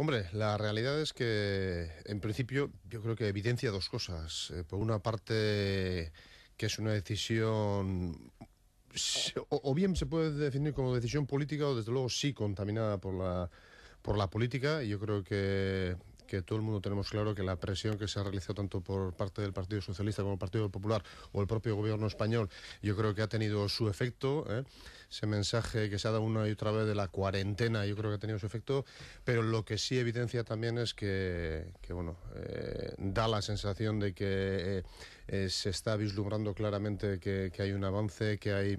Hombre, la realidad es que en principio yo creo que evidencia dos cosas. Eh, por una parte, que es una decisión o, o, bien se puede definir como decisión política o desde luego sí contaminada por la por la política y yo creo que que todo el mundo tenemos claro que la presión que se ha realizado tanto por parte del Partido Socialista como el Partido Popular o el propio gobierno español, yo creo que ha tenido su efecto. ¿eh? Ese mensaje que se ha dado una y otra vez de la cuarentena, yo creo que ha tenido su efecto. Pero lo que sí evidencia también es que, bueno, eh, da la sensación de que eh, se está vislumbrando claramente que, que hay un avance, que hay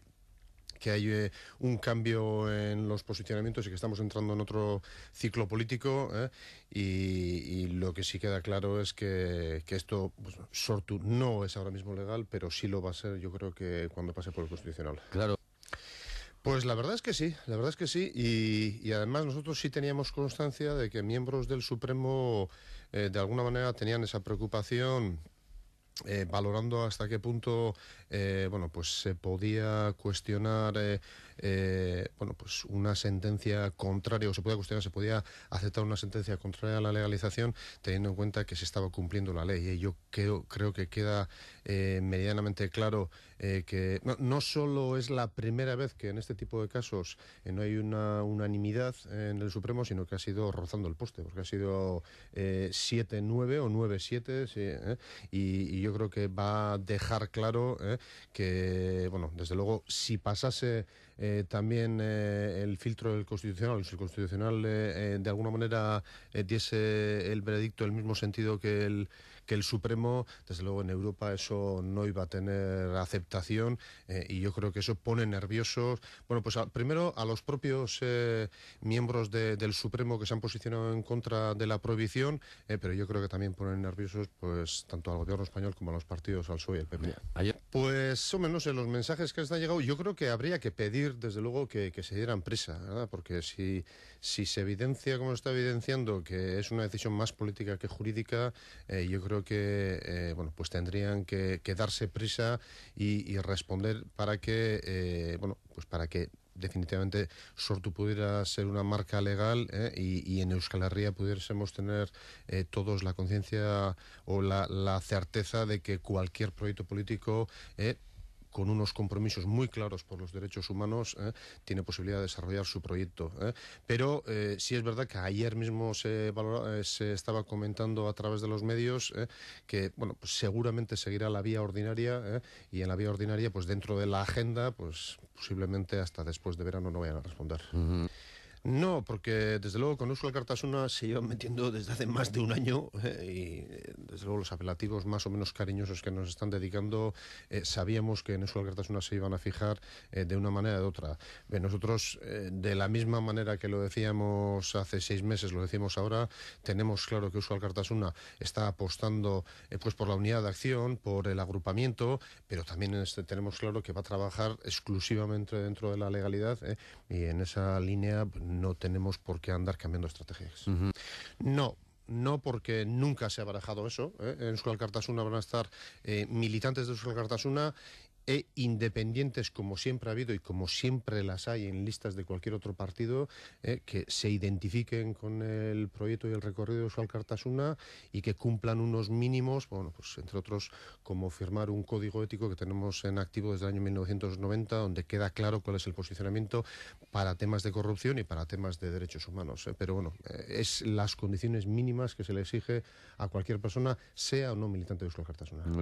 que hay eh, un cambio en los posicionamientos y que estamos entrando en otro ciclo político. ¿eh? Y, lo que sí queda claro es que, esto, Sortu pues, no es ahora mismo legal, pero sí lo va a ser, yo creo que cuando pase por el Constitucional. Claro. Pues la verdad es que sí, la verdad es que sí. Y, además nosotros sí teníamos constancia de que miembros del Supremo eh, de alguna manera tenían esa preocupación eh, valorando hasta qué punto eh, bueno pues se podía cuestionar eh, bueno pues una sentencia contraria o se podía cuestionar se podía aceptar una sentencia contraria a la legalización teniendo en cuenta que se estaba cumpliendo la ley y yo creo, creo que queda medianamente claro eh, que no, no, solo es la primera vez que en este tipo de casos eh, no hay una unanimidad en el Supremo, sino que ha sido rozando el poste, porque ha sido 7-9 eh, o 9-7, y, yo creo que va a dejar claro que, bueno, desde luego, si pasase también el filtro del Constitucional, si el Constitucional de alguna manera diese el veredicto el mismo sentido que el, que el Supremo, desde luego en Europa eso no iba a tener aceptación eh, y yo creo que eso pone nerviosos, bueno, pues primero a los propios eh, miembros del Supremo que se han posicionado en contra de la prohibición, eh, pero yo creo que también pone nerviosos pues tanto al gobierno español como a los partidos, al PSOE y al PP. Pues, hombre, no sé, los mensajes que les han llegado, yo creo que habría que pedir, desde luego, que, se dieran prisa, ¿verdad? Porque si, si se evidencia, como está evidenciando, que es una decisión más política que jurídica, eh, yo creo que, eh, bueno, pues tendrían que, darse prisa y, responder para que, eh, bueno, pues para que definitivamente Sortu pudiera ser una marca legal eh, y, en Euskal Herria pudiésemos tener eh, todos la conciencia o la, certeza de que cualquier proyecto político eh, con unos compromisos muy claros por los derechos humanos, ¿eh? tiene posibilidad de desarrollar su proyecto. ¿eh? Pero eh, sí es verdad que ayer mismo se, estaba comentando a través de los medios que bueno, pues seguramente seguirá la vía ordinaria y en la vía ordinaria, pues dentro de la agenda, pues posiblemente hasta después de verano no vayan a responder. No, porque desde luego con Usual Cartasuna se iban metiendo desde hace más de un año eh, y eh, desde luego los apelativos más o menos cariñosos que nos están dedicando eh, sabíamos que en Usual Cartasuna se iban a fijar de una manera o de otra. nosotros, de la misma manera que lo decíamos hace seis meses, lo decimos ahora, tenemos claro que Usual Cartasuna está apostando pues por la unidad de acción, por el agrupamiento, pero también este, tenemos claro que va a trabajar exclusivamente dentro de la legalidad y en esa línea no tenemos por qué andar cambiando estrategias. No, no porque nunca se ha barajado eso. ¿eh? En Cartas una van a estar eh, militantes de Euskal Cartasuna e independientes como siempre ha habido y como siempre las hay en listas de cualquier otro partido eh, que se identifiquen con el proyecto y el recorrido de su Cartasuna y que cumplan unos mínimos, bueno, pues entre otros como firmar un código ético que tenemos en activo desde el año 1990 donde queda claro cuál es el posicionamiento para temas de corrupción y para temas de derechos humanos, eh. pero bueno, eh, es las condiciones mínimas que se le exige a cualquier persona sea o no militante de su Cartasuna.